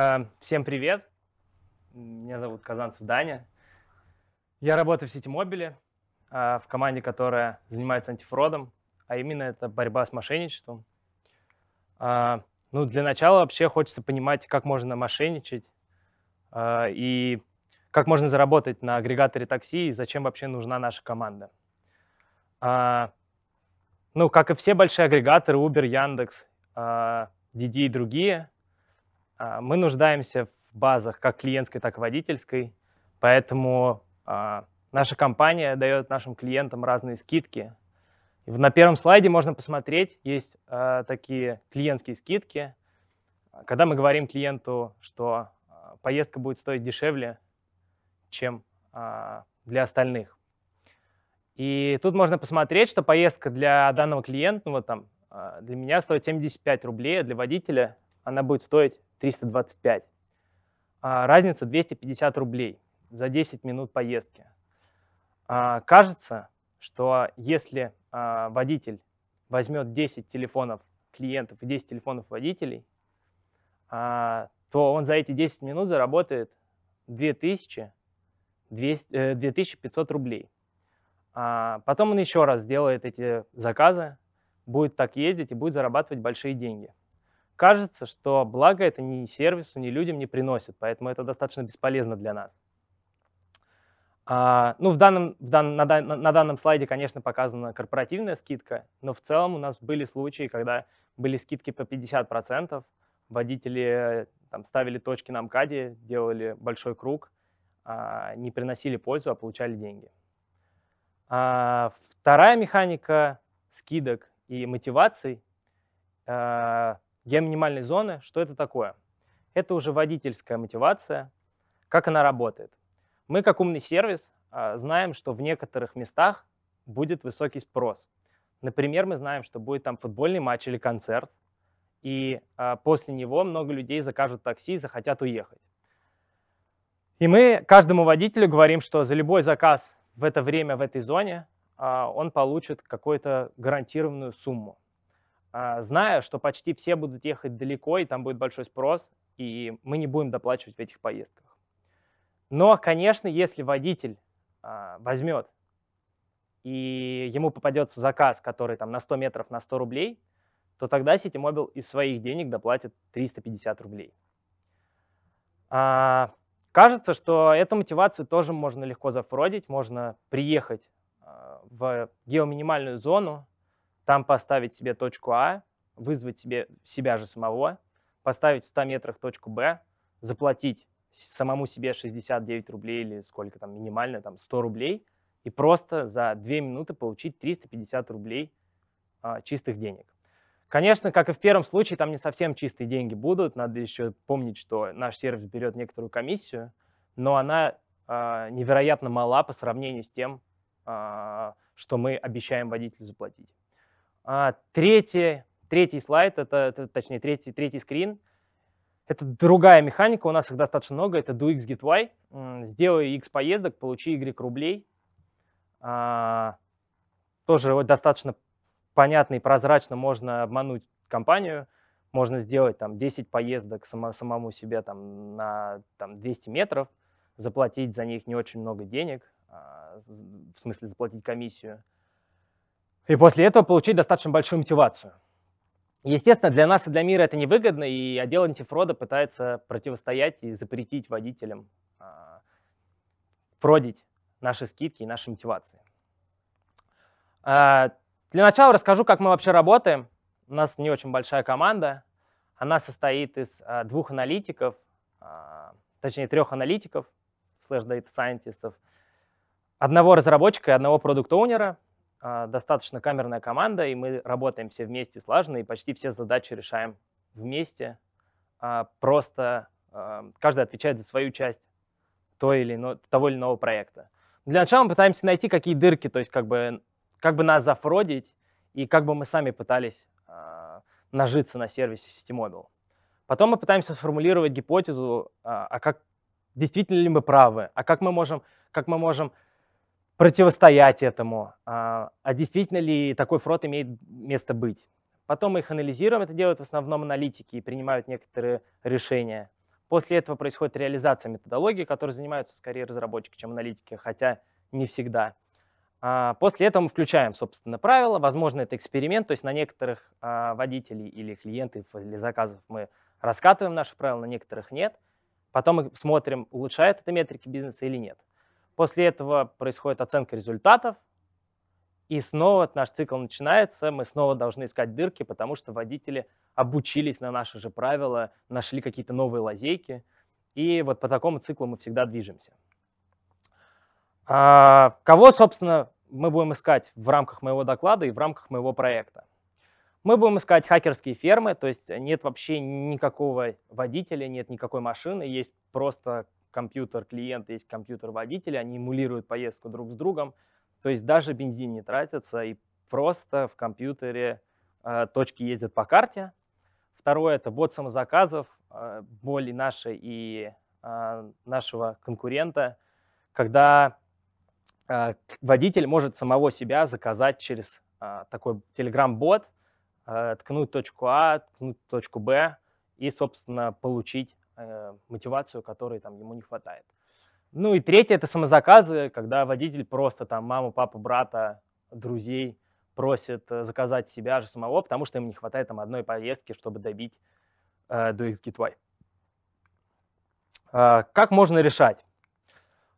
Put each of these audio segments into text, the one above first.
Э, всем привет. Меня зовут Казанцев Даня. Я работаю в сети Мобили, э, в команде, которая занимается антифродом, а именно это борьба с мошенничеством. Э, ну, для начала вообще хочется понимать, как можно мошенничать и как можно заработать на агрегаторе такси и зачем вообще нужна наша команда. Ну, как и все большие агрегаторы, Uber, Яндекс, Didi и другие – а, мы нуждаемся в базах как клиентской, так и водительской, поэтому а, наша компания дает нашим клиентам разные скидки. На первом слайде можно посмотреть, есть а, такие клиентские скидки. Когда мы говорим клиенту, что поездка будет стоить дешевле, чем для остальных. И тут можно посмотреть, что поездка для данного клиента, ну вот там, для меня стоит 75 рублей, а для водителя она будет стоить 325. А разница 250 рублей за 10 минут поездки. А, кажется, что если а, водитель возьмет 10 телефонов клиентов и 10 телефонов водителей, а, то он за эти 10 минут заработает 2000, 200, э, 2500 рублей. А потом он еще раз сделает эти заказы, будет так ездить и будет зарабатывать большие деньги кажется, что благо это ни сервису, ни людям не приносит, поэтому это достаточно бесполезно для нас. А, ну, в данном, в дан, на, на, на данном слайде, конечно, показана корпоративная скидка, но в целом у нас были случаи, когда были скидки по 50%, водители там, ставили точки на МКАДе, делали большой круг, а, не приносили пользу, а получали деньги. А, вторая механика скидок и мотиваций а, Геоминимальной зоны, что это такое? Это уже водительская мотивация, как она работает. Мы, как умный сервис, а, знаем, что в некоторых местах будет высокий спрос. Например, мы знаем, что будет там футбольный матч или концерт, и а, после него много людей закажут такси и захотят уехать. И мы каждому водителю говорим, что за любой заказ в это время в этой зоне а, он получит какую-то гарантированную сумму. А, зная, что почти все будут ехать далеко, и там будет большой спрос, и мы не будем доплачивать в этих поездках. Но, конечно, если водитель а, возьмет и ему попадется заказ, который там на 100 метров на 100 рублей, то тогда Ситимобил из своих денег доплатит 350 рублей. А, кажется, что эту мотивацию тоже можно легко зафродить, можно приехать а, в геоминимальную зону, там поставить себе точку А, вызвать себе себя же самого, поставить в 100 метрах точку Б, заплатить самому себе 69 рублей или сколько там минимально, там 100 рублей, и просто за 2 минуты получить 350 рублей а, чистых денег. Конечно, как и в первом случае, там не совсем чистые деньги будут. Надо еще помнить, что наш сервис берет некоторую комиссию, но она а, невероятно мала по сравнению с тем, а, что мы обещаем водителю заплатить. А, третий, третий слайд, это, это точнее третий, третий скрин, это другая механика, у нас их достаточно много, это do x get y. Сделай x поездок, получи y рублей. А, тоже вот достаточно понятно и прозрачно можно обмануть компанию. Можно сделать там 10 поездок само, самому себе там, на там, 200 метров, заплатить за них не очень много денег, а, в смысле заплатить комиссию. И после этого получить достаточно большую мотивацию. Естественно, для нас и для мира это невыгодно, и отдел антифрода пытается противостоять и запретить водителям а, фродить наши скидки и наши мотивации. А, для начала расскажу, как мы вообще работаем. У нас не очень большая команда. Она состоит из а, двух аналитиков, точнее трех аналитиков, слэш data сайентистов одного разработчика и одного продукт-оунера – а, достаточно камерная команда, и мы работаем все вместе слаженно, и почти все задачи решаем вместе. А, просто а, каждый отвечает за свою часть той или ино, того или иного проекта. Для начала мы пытаемся найти, какие дырки, то есть как бы, как бы нас зафродить, и как бы мы сами пытались нажиться на сервисе Systemobile. Потом мы пытаемся сформулировать гипотезу, а как действительно ли мы правы, а как мы можем, как мы можем противостоять этому, а, а действительно ли такой фрод имеет место быть. Потом мы их анализируем, это делают в основном аналитики и принимают некоторые решения. После этого происходит реализация методологии, которой занимаются скорее разработчики, чем аналитики, хотя не всегда. А, после этого мы включаем, собственно, правила. Возможно, это эксперимент, то есть на некоторых а, водителей или клиентов или заказов мы раскатываем наши правила, на некоторых нет. Потом мы смотрим, улучшает это метрики бизнеса или нет. После этого происходит оценка результатов, и снова наш цикл начинается, мы снова должны искать дырки, потому что водители обучились на наши же правила, нашли какие-то новые лазейки, и вот по такому циклу мы всегда движемся. А кого, собственно, мы будем искать в рамках моего доклада и в рамках моего проекта? Мы будем искать хакерские фермы, то есть нет вообще никакого водителя, нет никакой машины, есть просто компьютер клиента, есть компьютер водителя, они эмулируют поездку друг с другом, то есть даже бензин не тратится, и просто в компьютере э, точки ездят по карте. Второе — это бот самозаказов, э, боль и и э, нашего конкурента, когда э, водитель может самого себя заказать через э, такой телеграм-бот, э, ткнуть точку А, ткнуть точку Б и, собственно, получить э, мотивацию, которой там ему не хватает. Ну и третье это самозаказы, когда водитель просто там маму, папу, брата, друзей просит э, заказать себя же самого, потому что ему не хватает там одной поездки, чтобы добить э, до их Get э, Как можно решать?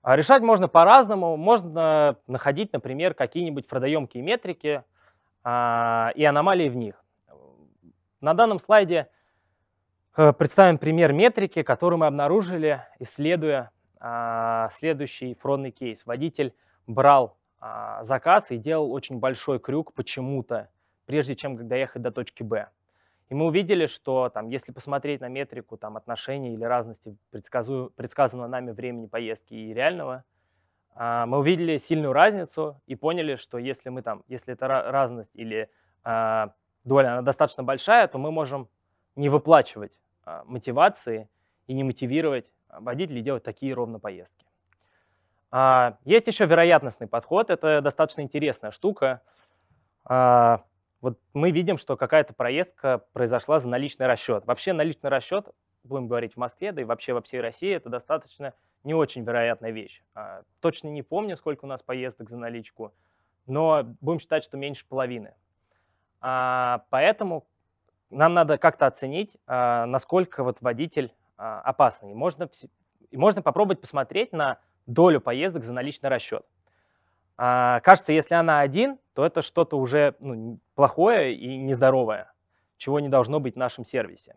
А решать можно по-разному. Можно находить, например, какие-нибудь продоемкие метрики э, и аномалии в них. На данном слайде Э, представим пример метрики, которую мы обнаружили, исследуя а, следующий фронтный кейс. Водитель брал а, заказ и делал очень большой крюк почему-то, прежде чем доехать до точки Б. И мы увидели, что там, если посмотреть на метрику там, отношений или разности предсказу предсказанного нами времени поездки и реального, а, мы увидели сильную разницу и поняли, что если, мы, там, если эта разность или доля она достаточно большая, то мы можем не выплачивать а, мотивации и не мотивировать водителей делать такие ровно поездки. А, есть еще вероятностный подход, это достаточно интересная штука. А, вот мы видим, что какая-то проездка произошла за наличный расчет. Вообще наличный расчет, будем говорить в Москве, да и вообще во всей России, это достаточно не очень вероятная вещь. Точно не помню, сколько у нас поездок за наличку, но будем считать, что меньше половины. Поэтому нам надо как-то оценить, а, насколько вот водитель а, опасный. можно, и можно попробовать посмотреть на долю поездок за наличный расчет. А, кажется, если она один, то это что-то уже ну, плохое и нездоровое, чего не должно быть в нашем сервисе.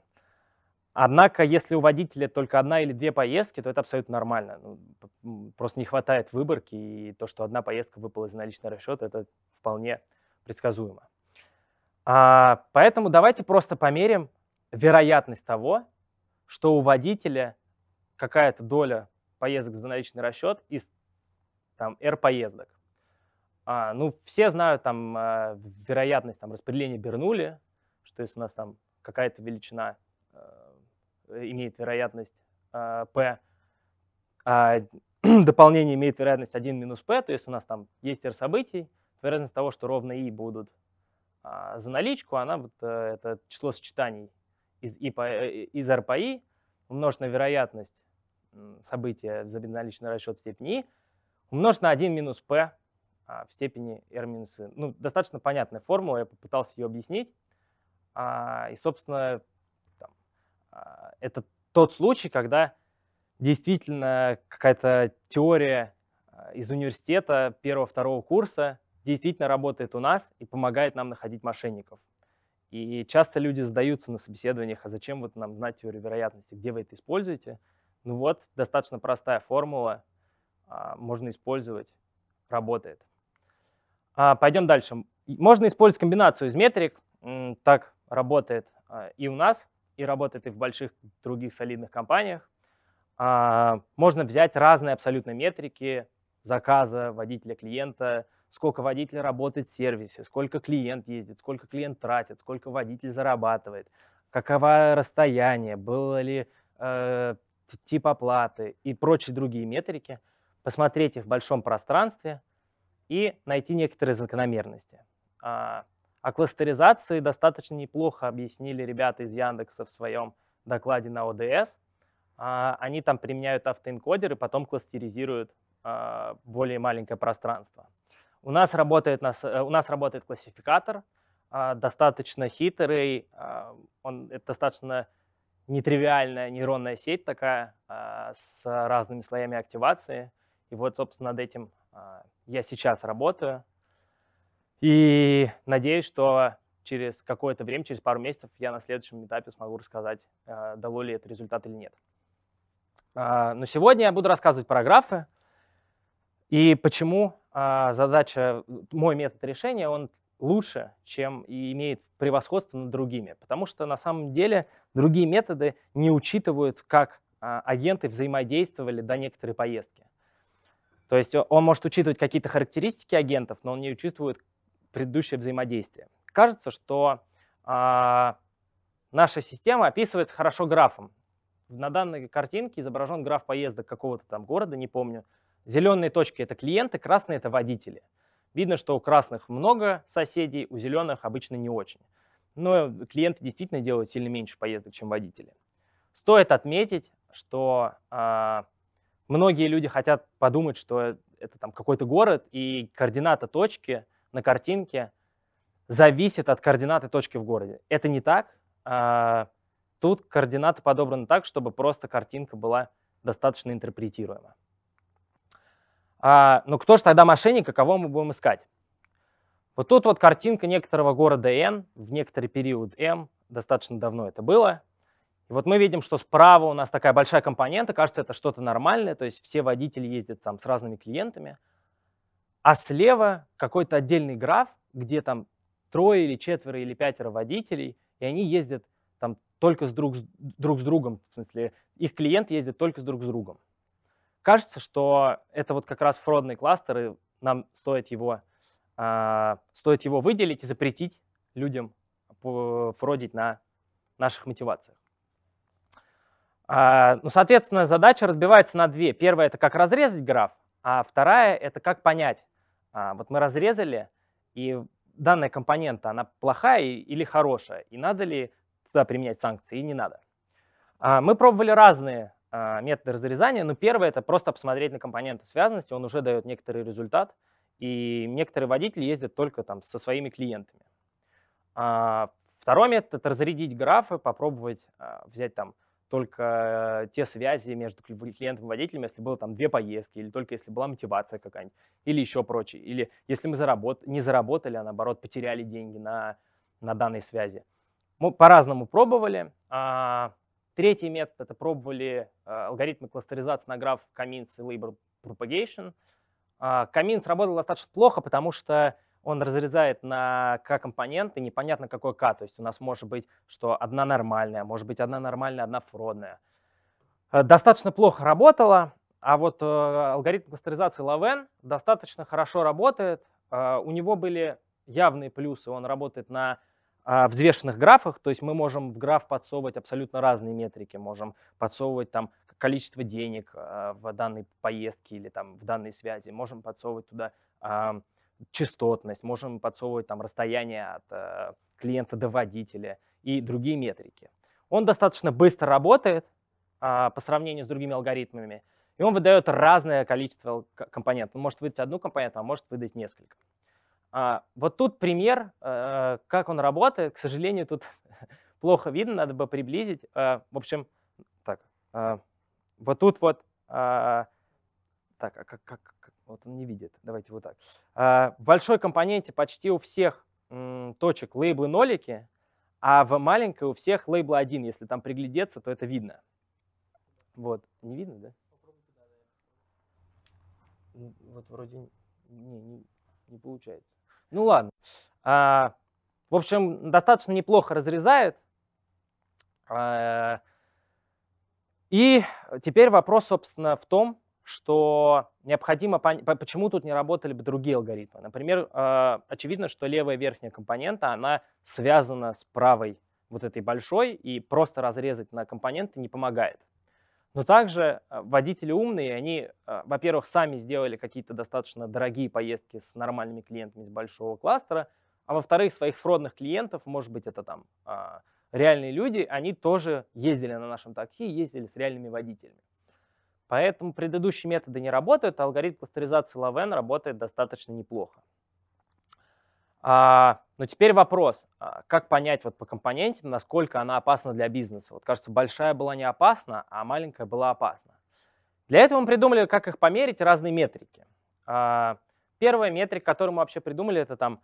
Однако, если у водителя только одна или две поездки, то это абсолютно нормально. Ну, просто не хватает выборки, и то, что одна поездка выпала из наличного расчета, это вполне предсказуемо. А, поэтому давайте просто померим вероятность того, что у водителя какая-то доля поездок за наличный расчет из там, R поездок. А, ну, все знают там а, вероятность там, распределения Бернули, что если у нас там какая-то величина э, имеет вероятность э, P, а дополнение имеет вероятность 1 минус P, то есть у нас там есть R событий, вероятность того, что ровно I будут а, за наличку она, вот э, это число сочетаний из, ИПА, э, из РПИ умножить на вероятность события за безналичный расчет в степени И, умножить на 1 минус P а, в степени R минус I. Ну, достаточно понятная формула, я попытался ее объяснить. А, и, собственно, там, это тот случай, когда действительно какая-то теория из университета первого-второго курса действительно работает у нас и помогает нам находить мошенников. И часто люди задаются на собеседованиях, а зачем вот нам знать теорию вероятности, где вы это используете? Ну вот, достаточно простая формула, а, можно использовать, работает. А, пойдем дальше. Можно использовать комбинацию из метрик, так работает а, и у нас, и работает и в больших других солидных компаниях. Можно взять разные абсолютно метрики заказа, водителя, клиента – сколько водитель работает в сервисе, сколько клиент ездит, сколько клиент тратит, сколько водитель зарабатывает, каково расстояние, было ли э, тип оплаты и прочие другие метрики, посмотреть их в большом пространстве и найти некоторые закономерности. А, о кластеризации достаточно неплохо объяснили ребята из Яндекса в своем докладе на ОДС. А, они там применяют и потом кластеризируют а, более маленькое пространство. У нас работает, э, у нас работает классификатор, а, достаточно хитрый, а, он, это достаточно нетривиальная нейронная сеть такая а, с разными слоями активации. И вот, собственно, над этим я сейчас работаю. И надеюсь, что через какое-то время, через пару месяцев, я на следующем этапе смогу рассказать, дало ли это результат или нет. Но сегодня я буду рассказывать про графы и почему а, задача, мой метод решения, он лучше, чем и имеет превосходство над другими. Потому что на самом деле другие методы не учитывают, как а, агенты взаимодействовали до некоторой поездки. То есть он может учитывать какие-то характеристики агентов, но он не учитывает предыдущее взаимодействие. Кажется, что э, наша система описывается хорошо графом. На данной картинке изображен граф поездок какого-то там города, не помню, Зеленые точки – это клиенты, красные – это водители. Видно, что у красных много соседей, у зеленых обычно не очень. Но клиенты действительно делают сильно меньше поездок, чем водители. Стоит отметить, что э, многие люди хотят подумать, что это там какой-то город, и координата точки на картинке зависит от координаты точки в городе. Это не так. Э, тут координаты подобраны так, чтобы просто картинка была достаточно интерпретируема. А, ну кто же тогда мошенник, а кого мы будем искать? Вот тут вот картинка некоторого города N, в некоторый период M, достаточно давно это было. И вот мы видим, что справа у нас такая большая компонента, кажется, это что-то нормальное, то есть все водители ездят там с разными клиентами, а слева какой-то отдельный граф, где там трое или четверо или пятеро водителей, и они ездят там только с друг, друг с другом, в смысле их клиент ездит только с друг с другом. Кажется, что это вот как раз фродный кластер, и нам стоит его, э, стоит его выделить и запретить людям фродить на наших мотивациях. Э, ну, соответственно, задача разбивается на две. Первая – это как разрезать граф, а вторая – это как понять. Э, вот мы разрезали, и данная компонента, она плохая или хорошая, и надо ли туда применять санкции, и не надо. Мы пробовали разные а, методы разрезания. Но ну, первое – это просто посмотреть на компоненты связанности, он уже дает некоторый результат, и некоторые водители ездят только там со своими клиентами. А, второй метод – это разрядить графы, попробовать а, взять там только те связи между клиентом и водителем, если было там две поездки, или только если была мотивация какая-нибудь, или еще прочее, или если мы заработ... не заработали, а наоборот потеряли деньги на, на данной связи. Мы по-разному пробовали. А, Третий метод — это пробовали э, алгоритмы кластеризации на граф Cummins и Labor Propagation. Э, Cummins работал достаточно плохо, потому что он разрезает на К-компоненты непонятно какой К. То есть у нас может быть, что одна нормальная, может быть одна нормальная, одна фродная. Э, достаточно плохо работала, а вот э, алгоритм кластеризации Лавен достаточно хорошо работает. Э, у него были явные плюсы. Он работает на а, взвешенных графах, то есть мы можем в граф подсовывать абсолютно разные метрики, можем подсовывать там количество денег а, в данной поездке или там в данной связи, можем подсовывать туда частотность, можем подсовывать там расстояние от э, клиента до водителя и другие метрики. Он достаточно быстро работает а, по сравнению с другими алгоритмами, и он выдает разное количество компонентов. Он может выдать одну компоненту, а может выдать несколько. А, вот тут пример, э, как он работает. К сожалению, тут плохо видно, надо бы приблизить. Э, в общем, так, э, вот тут вот, а, так, а как, как, как, вот он не видит, давайте вот так. В большой компоненте почти у всех точек лейблы нолики, а в маленькой у всех лейбл один. Если там приглядеться, то это видно. Вот, не видно, да? Вот вроде не, не, не получается. Ну ладно. А, в общем, достаточно неплохо разрезает. А, и теперь вопрос, собственно, в том, что необходимо понять, почему тут не работали бы другие алгоритмы. Например, а, очевидно, что левая верхняя компонента, она связана с правой вот этой большой, и просто разрезать на компоненты не помогает. Но также э, водители умные, они, э, во-первых, сами сделали какие-то достаточно дорогие поездки с нормальными клиентами из большого кластера, а во-вторых, своих фродных клиентов, может быть, это там а, реальные люди, они тоже ездили на нашем такси, ездили с реальными водителями. Поэтому предыдущие методы не работают, алгоритм кластеризации Лавен работает достаточно неплохо. А, но теперь вопрос, а, как понять вот по компоненте, насколько она опасна для бизнеса? Вот кажется, большая была не опасна, а маленькая была опасна. Для этого мы придумали, как их померить, разные метрики. А, первая метрика, которую мы вообще придумали, это там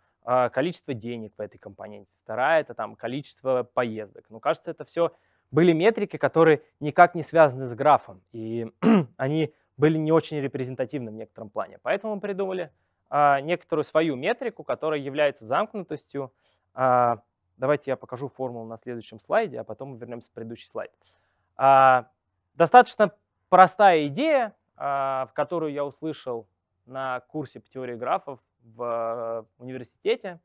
количество денег в этой компоненте. Вторая – это там количество поездок. Ну, кажется, это все были метрики, которые никак не связаны с графом, и они были не очень репрезентативны в некотором плане. Поэтому мы придумали а, некоторую свою метрику, которая является замкнутостью. А, давайте я покажу формулу на следующем слайде, а потом мы вернемся в предыдущий слайд. А, достаточно простая идея, в которую я услышал на курсе по теории графов в э, университете.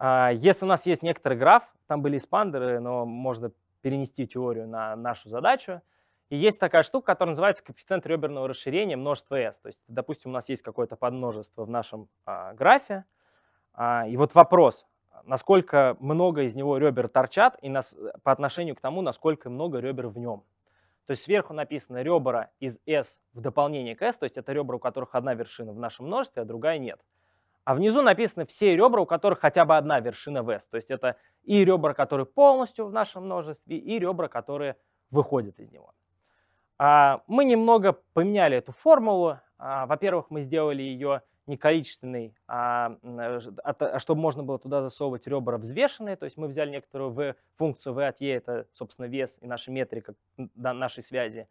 Если у нас есть некоторый граф, там были эспандеры, но можно перенести теорию на нашу задачу – и есть такая штука, которая называется коэффициент реберного расширения множества S. То есть, допустим, у нас есть какое-то подмножество в нашем а, графе, а, и вот вопрос, насколько много из него ребер торчат и нас, по отношению к тому, насколько много ребер в нем. То есть сверху написано ребра из S в дополнение к S, то есть это ребра, у которых одна вершина в нашем множестве, а другая нет. А внизу написаны все ребра, у которых хотя бы одна вершина в S. То есть это и ребра, которые полностью в нашем множестве, и ребра, которые выходят из него. А, мы немного поменяли эту формулу. А, во-первых, мы сделали ее не количественной, а, э, а чтобы можно было туда засовывать ребра взвешенные. То есть мы взяли некоторую v, функцию v от e, это, собственно, вес и наша метрика нашей связи.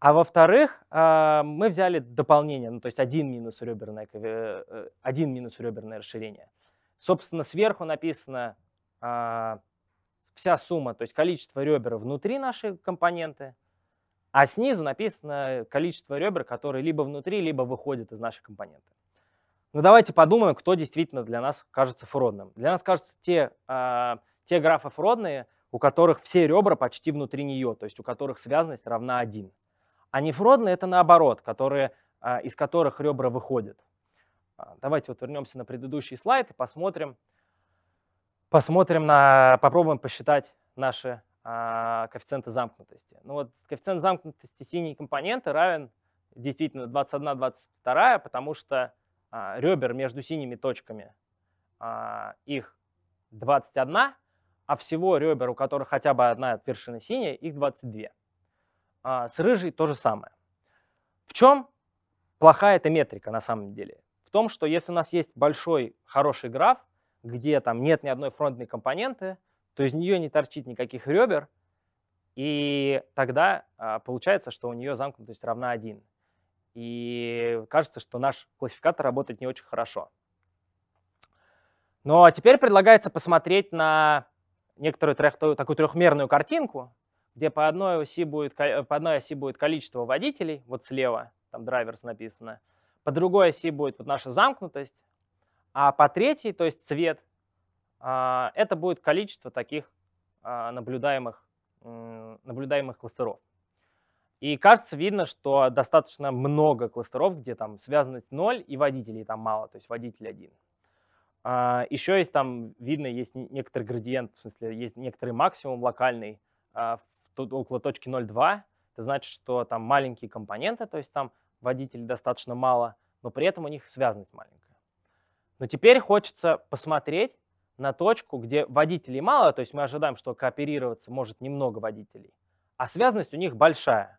А во-вторых, мы взяли дополнение, ну, то есть один минус, реберное, э, э, один минус реберное расширение. Собственно, сверху написана вся сумма, то есть количество ребер внутри нашей компоненты – а снизу написано количество ребер, которые либо внутри, либо выходят из нашей компоненты. Ну давайте подумаем, кто действительно для нас кажется фродным. Для нас кажутся те, э, те графы фродные, у которых все ребра почти внутри нее, то есть у которых связанность равна 1. А нефродные – это наоборот, которые, э, из которых ребра выходят. А, давайте вот вернемся на предыдущий слайд и посмотрим, посмотрим на, попробуем посчитать наши а, коэффициента замкнутости. Ну вот коэффициент замкнутости синей компоненты равен действительно 21-22, потому что а, ребер между синими точками а, их 21, а всего ребер, у которых хотя бы одна от вершины синяя, их 22. А, с рыжей то же самое. В чем плохая эта метрика на самом деле? В том, что если у нас есть большой хороший граф, где там нет ни одной фронтной компоненты, то из нее не торчит никаких ребер, и тогда а, получается, что у нее замкнутость равна 1. И кажется, что наш классификатор работает не очень хорошо. Но ну, а теперь предлагается посмотреть на некоторую трех, такую трехмерную картинку, где по одной, оси будет, по одной оси будет количество водителей, вот слева, там драйверс написано, по другой оси будет вот наша замкнутость, а по третьей, то есть цвет, а, это будет количество таких а, наблюдаемых, наблюдаемых кластеров. И кажется, видно, что достаточно много кластеров, где там связанность 0 и водителей там мало, то есть водитель один. А, Еще есть там, видно, есть некоторый градиент, в смысле, есть некоторый максимум локальный тут около точки 0,2. Это значит, что там маленькие компоненты, то есть там водителей достаточно мало, но при этом у них связанность маленькая. Но теперь хочется посмотреть, на точку, где водителей мало, то есть мы ожидаем, что кооперироваться может немного водителей, а связанность у них большая.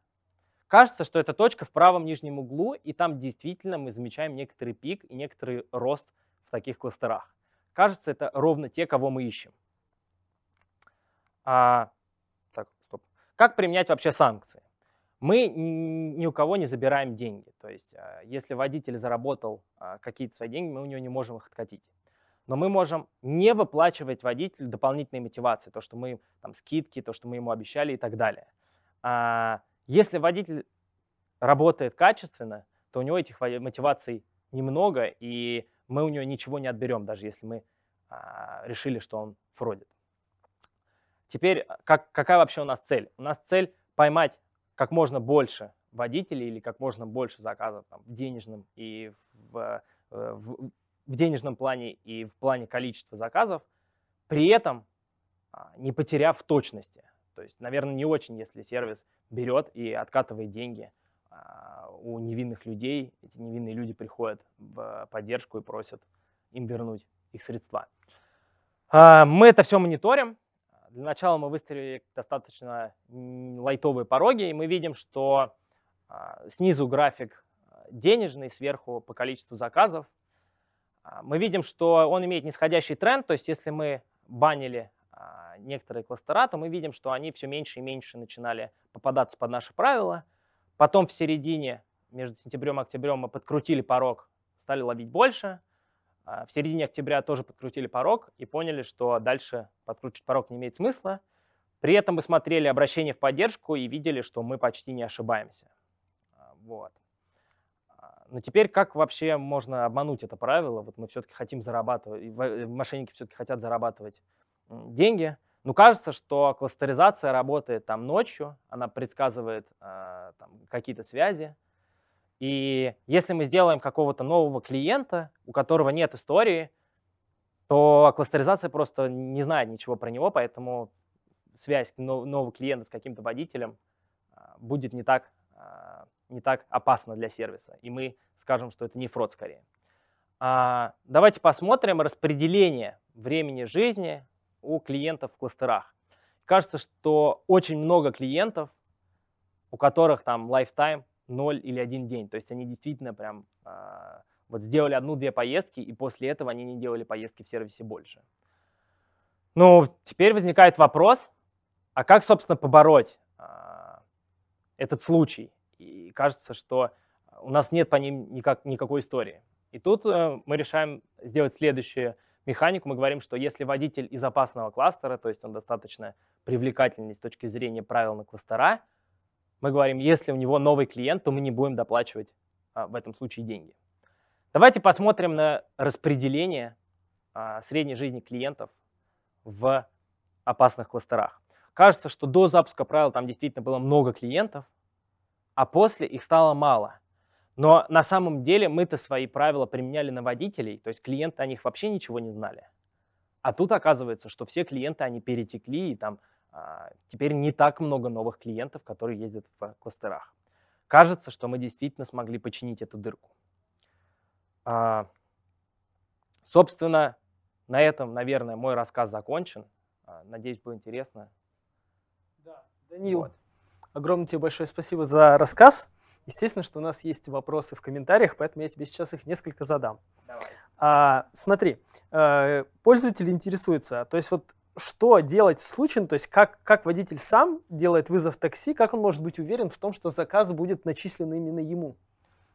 Кажется, что эта точка в правом нижнем углу, и там действительно мы замечаем некоторый пик и некоторый рост в таких кластерах. Кажется, это ровно те, кого мы ищем. А, так, стоп. Как применять вообще санкции? Мы ни у кого не забираем деньги. То есть, а, если водитель заработал а, какие-то свои деньги, мы у него не можем их откатить но мы можем не выплачивать водителю дополнительные мотивации, то, что мы там скидки, то, что мы ему обещали и так далее. А если водитель работает качественно, то у него этих мотиваций немного, и мы у него ничего не отберем, даже если мы а, решили, что он фродит. Теперь, а, как, какая вообще у нас цель? У нас цель поймать как можно больше водителей или как можно больше заказов там, денежным и в, э, в, в денежном плане и в плане количества заказов, при этом а, не потеряв точности. То есть, наверное, не очень, если сервис берет и откатывает деньги а, у невинных людей. Эти невинные люди приходят в поддержку и просят им вернуть их средства. А, мы это все мониторим. Для начала мы выставили достаточно лайтовые пороги, и мы видим, что снизу график денежный, сверху по количеству заказов. А, мы видим, что он имеет нисходящий тренд, то есть если мы банили а, некоторые кластера, то мы видим, что они все меньше и меньше начинали попадаться под наши правила. Потом в середине, между сентябрем и октябрем, мы подкрутили порог, стали ловить больше. А, в середине октября тоже подкрутили порог и поняли, что дальше подкручивать порог не имеет смысла. При этом мы смотрели обращение в поддержку и видели, что мы почти не ошибаемся. Вот. Но ну, теперь как вообще можно обмануть это правило? Вот мы все-таки хотим зарабатывать, мошенники все-таки хотят зарабатывать деньги. Ну, кажется, что кластеризация работает там ночью, она предсказывает э, какие-то связи. И если мы сделаем какого-то нового клиента, у которого нет истории, то кластеризация просто не знает ничего про него, поэтому связь нового клиента с каким-то водителем а, будет не так а, не так опасно для сервиса. И мы скажем, что это не фрод скорее. А, давайте посмотрим распределение времени жизни у клиентов в кластерах. Кажется, что очень много клиентов, у которых там lifetime 0 или 1 день. То есть они действительно прям а, вот сделали одну-две поездки, и после этого они не делали поездки в сервисе больше. Ну, теперь возникает вопрос, а как, собственно, побороть а, этот случай? и кажется, что у нас нет по ним никак, никакой истории. И тут э, мы решаем сделать следующую механику. Мы говорим, что если водитель из опасного кластера, то есть он достаточно привлекательный с точки зрения правил на кластера, мы говорим, если у него новый клиент, то мы не будем доплачивать а, в этом случае деньги. Давайте посмотрим на распределение а, средней жизни клиентов в опасных кластерах. Кажется, что до запуска правил там действительно было много клиентов, а после их стало мало. Но на самом деле мы-то свои правила применяли на водителей, то есть клиенты о них вообще ничего не знали. А тут оказывается, что все клиенты, они перетекли, и там а, теперь не так много новых клиентов, которые ездят в кластерах. Кажется, что мы действительно смогли починить эту дырку. А, собственно, на этом, наверное, мой рассказ закончен. А, надеюсь, было интересно. Да, Данил. Вот. Огромное тебе большое спасибо за рассказ. Естественно, что у нас есть вопросы в комментариях, поэтому я тебе сейчас их несколько задам. Давай. А, смотри, э, пользователи интересуются, то есть вот что делать в случае, ну, то есть как, как водитель сам делает вызов такси, как он может быть уверен в том, что заказ будет начислен именно ему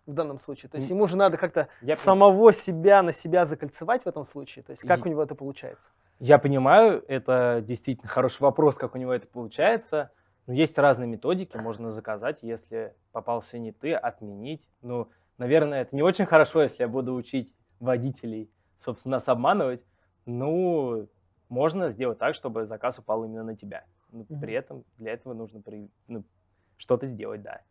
в данном случае? То есть ему же надо как-то я самого понимаю. себя на себя закольцевать в этом случае, то есть как я... у него это получается? Я понимаю, это действительно хороший вопрос, как у него это получается – ну Есть разные методики, можно заказать, если попался не ты, отменить. Ну, наверное, это не очень хорошо, если я буду учить водителей, собственно, нас обманывать. Ну, можно сделать так, чтобы заказ упал именно на тебя. Но ну, при этом для этого нужно при... ну, что-то сделать, да.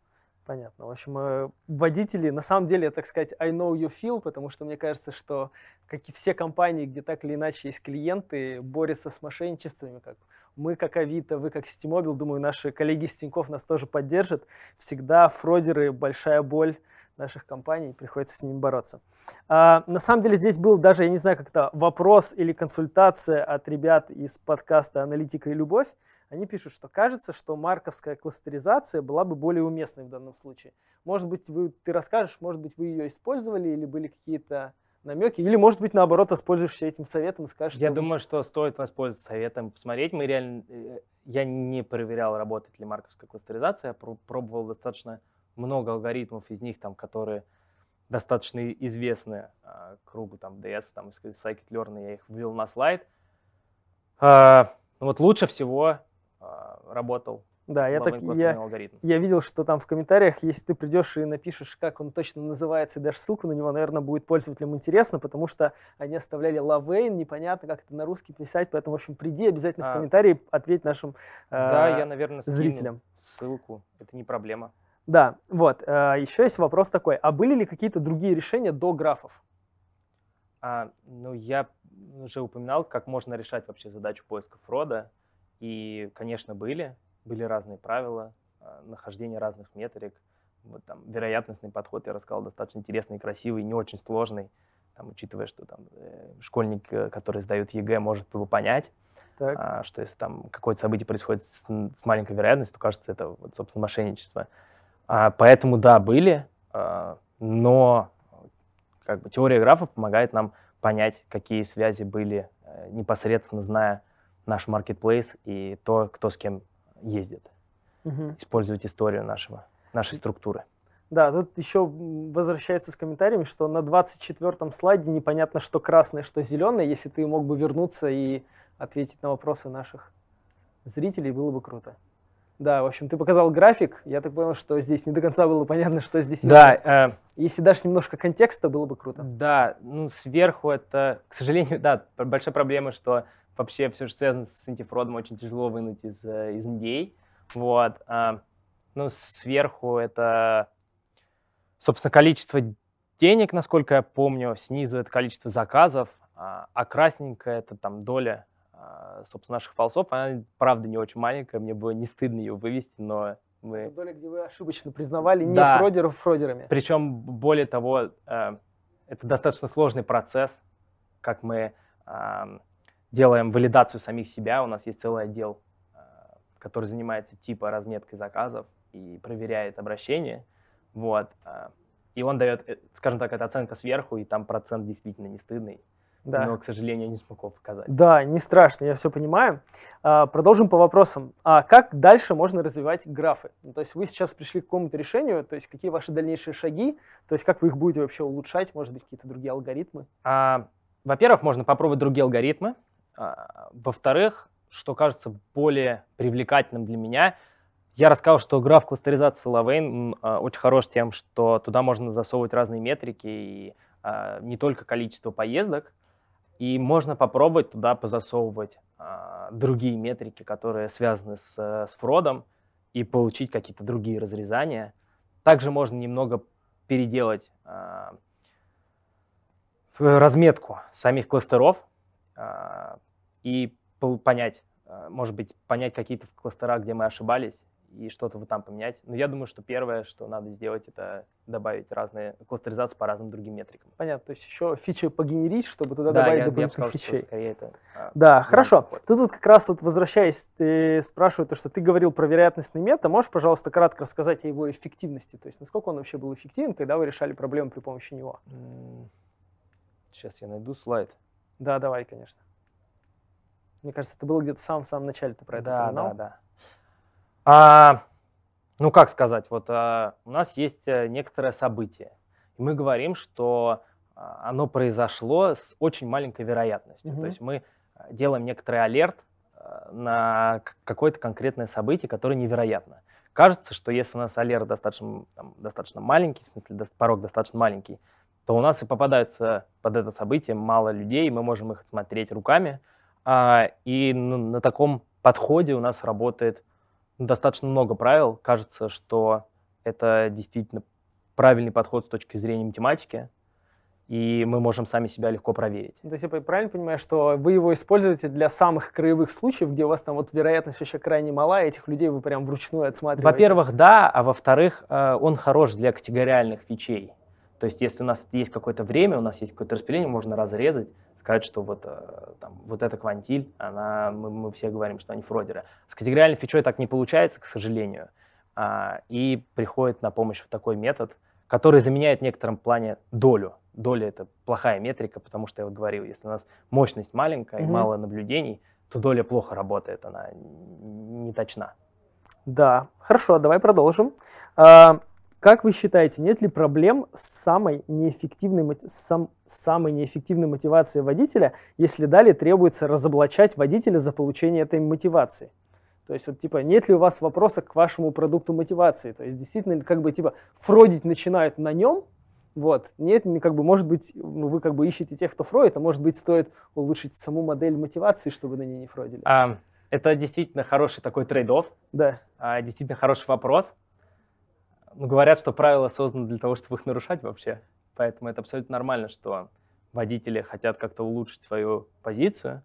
Понятно. В общем, э, водители, на самом деле, так сказать, I know you feel, потому что мне кажется, что как и все компании, где так или иначе есть клиенты, борются с мошенничествами, как мы как Авито, вы как Ситимобил, думаю, наши коллеги из Тинькофф нас тоже поддержат. Всегда фродеры – большая боль наших компаний, приходится с ними бороться. А, на самом деле здесь был даже, я не знаю, как это, вопрос или консультация от ребят из подкаста «Аналитика и любовь». Они пишут, что кажется, что марковская кластеризация была бы более уместной в данном случае. Может быть, вы, ты расскажешь, может быть, вы ее использовали или были какие-то намеки, или, может быть, наоборот, воспользуешься этим советом и скажешь... Я думаю, что стоит воспользоваться советом, посмотреть. Мы реально... Э, я не проверял, работает ли марковская кластеризация, я пробовал достаточно много алгоритмов из них, там, которые достаточно известны а, кругу там DS, там, из Scikit-Learn, я их ввел на слайд. А, ну вот лучше всего а, работал да, я так я, я видел, что там в комментариях, если ты придешь и напишешь, как он точно называется, и дашь ссылку на него, наверное, будет пользователям интересно, потому что они оставляли Лавейн, непонятно, как это на русский писать, поэтому, в общем, приди обязательно а, в комментарии, ответь нашим да, э, я, наверное, зрителям. Ссылку, это не проблема. Да, вот. Э, еще есть вопрос такой: а были ли какие-то другие решения до графов? А, ну, я уже упоминал, как можно решать вообще задачу поиска Фрода, и, конечно, были были разные правила, а, нахождение разных метрик, вот там вероятностный подход, я рассказал, достаточно интересный, красивый, не очень сложный, там, учитывая, что там э, школьник, э, который сдает ЕГЭ, может его понять, так. А, что если там какое-то событие происходит с, с маленькой вероятностью, то кажется, это, вот, собственно, мошенничество. А, поэтому, да, были, а, но как бы теория графа помогает нам понять, какие связи были, э, непосредственно зная наш маркетплейс и то, кто с кем ездят. Угу. Использовать историю нашего, нашей структуры. Да, тут еще возвращается с комментариями, что на 24-м слайде непонятно, что красное, что зеленое. Если ты мог бы вернуться и ответить на вопросы наших зрителей, было бы круто. Да, в общем, ты показал график. Я так понял, что здесь не до конца было понятно, что здесь. Да. Э, Если дашь немножко контекста, было бы круто. Да, ну сверху это, к сожалению, да, большая проблема, что вообще все, что связано с антифродом, очень тяжело вынуть из, э, из индей, Вот. А, ну, сверху это, собственно, количество денег, насколько я помню, снизу это количество заказов, а, а красненькая это там доля, а, собственно, наших фолсов. Она, правда, не очень маленькая, мне было не стыдно ее вывести, но мы... Доля, где вы ошибочно признавали не да. фродеров фродерами. Причем, более того, э, это достаточно сложный процесс, как мы делаем валидацию самих себя. У нас есть целый отдел, э, который занимается типа разметкой заказов и проверяет обращение. Вот. Э, и он дает, э, скажем так, это оценка сверху, и там процент действительно не стыдный. Да. Но, к сожалению, не смог показать. Да, не страшно, я все понимаю. А, продолжим по вопросам. А как дальше можно развивать графы? Ну, то есть вы сейчас пришли к какому-то решению, то есть какие ваши дальнейшие шаги, то есть как вы их будете вообще улучшать, может быть, какие-то другие алгоритмы? А, во-первых, можно попробовать другие алгоритмы, а, во-вторых, что кажется более привлекательным для меня, я рассказал, что граф кластеризации Лавейн а, очень хорош тем, что туда можно засовывать разные метрики и а, не только количество поездок, и можно попробовать туда позасовывать другие метрики, которые связаны с, э, с фродом, и получить какие-то другие разрезания. Также можно немного переделать разметку самих кластеров, и понять, а, может быть, понять какие-то кластера, где мы ошибались, и что-то вот там поменять. Но я думаю, что первое, что надо сделать, это добавить разные кластеризации по разным другим метрикам. Понятно, то есть еще фичи погенерить, чтобы туда да, добавить я, дополнительных я сказал, Что это, а, да, хорошо. Подход. Ты тут как раз вот возвращаясь, ты спрашиваю то, что ты говорил про вероятностный метод, а можешь, пожалуйста, кратко рассказать о его эффективности, то есть насколько он вообще был эффективен, когда вы решали проблему при помощи него? Сейчас я найду слайд. Да, давай, конечно. Мне кажется, это было где-то сам в самом начале ты про это да, упоминал. Да, да, а, ну, как сказать, вот а, у нас есть э, некоторое событие. мы говорим, что а, оно произошло с очень маленькой вероятностью. Угу. То есть мы а, делаем некоторый алерт а, на какое-то конкретное событие, которое невероятно. Кажется, что если у нас алерт достаточно, там, достаточно маленький, в смысле порог достаточно маленький, то у нас и попадаются под это событие мало людей, мы можем их смотреть руками, а, и на таком подходе у нас работает достаточно много правил. Кажется, что это действительно правильный подход с точки зрения математики, и мы можем сами себя легко проверить. То есть я правильно понимаю, что вы его используете для самых краевых случаев, где у вас там вот вероятность еще крайне мала, и этих людей вы прям вручную отсматриваете? Во-первых, да, а во-вторых, э, он хорош для категориальных вещей. То есть если у нас есть какое-то время, у нас есть какое-то распределение, можно разрезать, сказать, что вот, э, там, вот эта квантиль, она, мы, мы все говорим, что они фродеры. С категориальной фичой так не получается, к сожалению. А, и приходит на помощь такой метод, который заменяет в некотором плане долю. Доля — это плохая метрика, потому что я вот говорил, если у нас мощность маленькая mm-hmm. и мало наблюдений, то доля плохо работает, она не точна. Да, хорошо, давай продолжим. А, как вы считаете, нет ли проблем с самой неэффективной, сам, самой неэффективной мотивацией водителя, если далее требуется разоблачать водителя за получение этой мотивации? То есть, вот, типа, нет ли у вас вопроса к вашему продукту мотивации? То есть, действительно, как бы, типа, фродить начинают на нем, вот, нет, как бы, может быть, ну, вы как бы ищете тех, кто фродит, а может быть, стоит улучшить саму модель мотивации, чтобы на ней не фродили? А, это действительно хороший такой трейд-офф. Да. А, действительно хороший вопрос. Ну, говорят, что правила созданы для того, чтобы их нарушать вообще. Поэтому это абсолютно нормально, что водители хотят как-то улучшить свою позицию.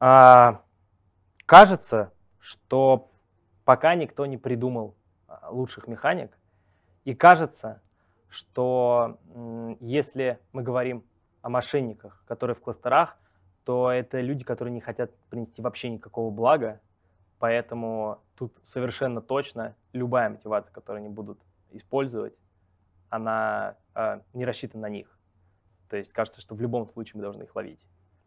А, кажется, что пока никто не придумал а, лучших механик. И кажется, что если мы говорим о мошенниках, которые в кластерах, то это люди, которые не хотят принести вообще никакого блага Поэтому тут совершенно точно любая мотивация, которую они будут использовать, она э, не рассчитана на них. То есть кажется, что в любом случае мы должны их ловить.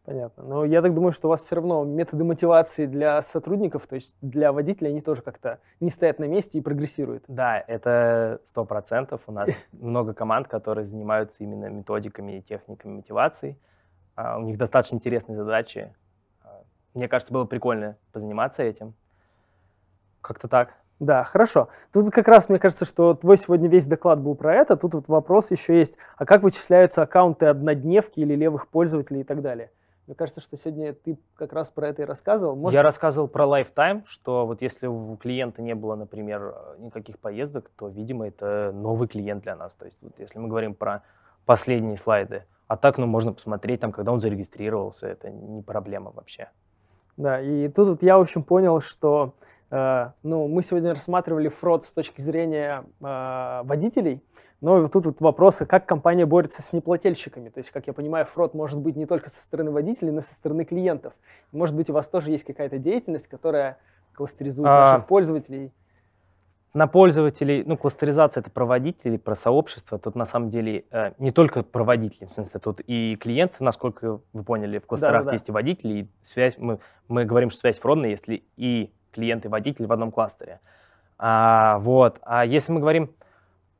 Понятно. Но я так думаю, что у вас все равно методы мотивации для сотрудников, то есть для водителей, они тоже как-то не стоят на месте и прогрессируют. Да, это сто процентов. У нас много команд, которые занимаются именно методиками и техниками мотивации. А, у них достаточно интересные задачи, мне кажется, было прикольно позаниматься этим. Как-то так. Да, хорошо. Тут как раз, мне кажется, что твой сегодня весь доклад был про это. Тут вот вопрос еще есть, а как вычисляются аккаунты однодневки или левых пользователей и так далее? Мне кажется, что сегодня ты как раз про это и рассказывал. Может... Я рассказывал про лайфтайм, что вот если у клиента не было, например, никаких поездок, то, видимо, это новый клиент для нас. То есть вот если мы говорим про последние слайды, а так, ну, можно посмотреть там, когда он зарегистрировался, это не проблема вообще. Да, и тут вот я, в общем, понял, что э, ну, мы сегодня рассматривали фрод с точки зрения э, водителей, но вот тут вот вопросы, как компания борется с неплательщиками. То есть, как я понимаю, фрод может быть не только со стороны водителей, но и со стороны клиентов. Может быть, у вас тоже есть какая-то деятельность, которая кластеризует а... наших пользователей на пользователей, ну, кластеризация это проводители про сообщество, тут на самом деле э, не только проводители, в смысле, тут и клиенты, насколько вы поняли, в кластерах да, да, есть да. и водители, и связь, мы, мы говорим, что связь фронтная, если и клиент, и водитель в одном кластере. А, вот, а если мы говорим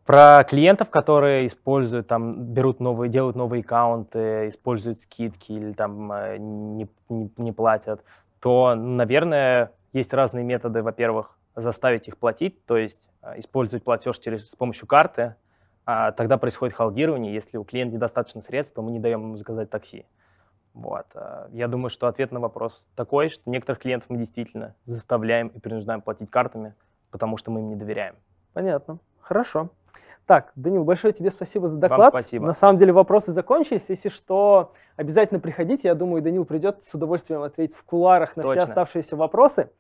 про клиентов, которые используют, там, берут новые, делают новые аккаунты, используют скидки или там э, не, не, не платят, то, наверное, есть разные методы, во-первых, заставить их платить, то есть э, использовать платеж через, с помощью карты, а тогда происходит халдирование. Если у клиента недостаточно средств, то мы не даем ему заказать такси. Вот. Э, я думаю, что ответ на вопрос такой, что некоторых клиентов мы действительно заставляем и принуждаем платить картами, потому что мы им не доверяем. Понятно. Хорошо. Так, Данил, большое тебе спасибо за доклад. Вам спасибо. На самом деле вопросы закончились. Если что, обязательно приходите. Я думаю, Данил придет с удовольствием ответить в куларах на Точно. все оставшиеся вопросы.